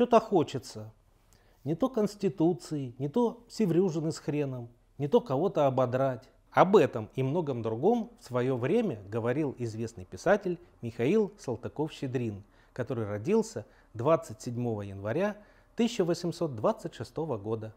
Что-то хочется. Не то Конституции, не то Севрюжины с хреном, не то кого-то ободрать. Об этом и многом другом в свое время говорил известный писатель Михаил Салтыков-Щедрин, который родился 27 января 1826 года.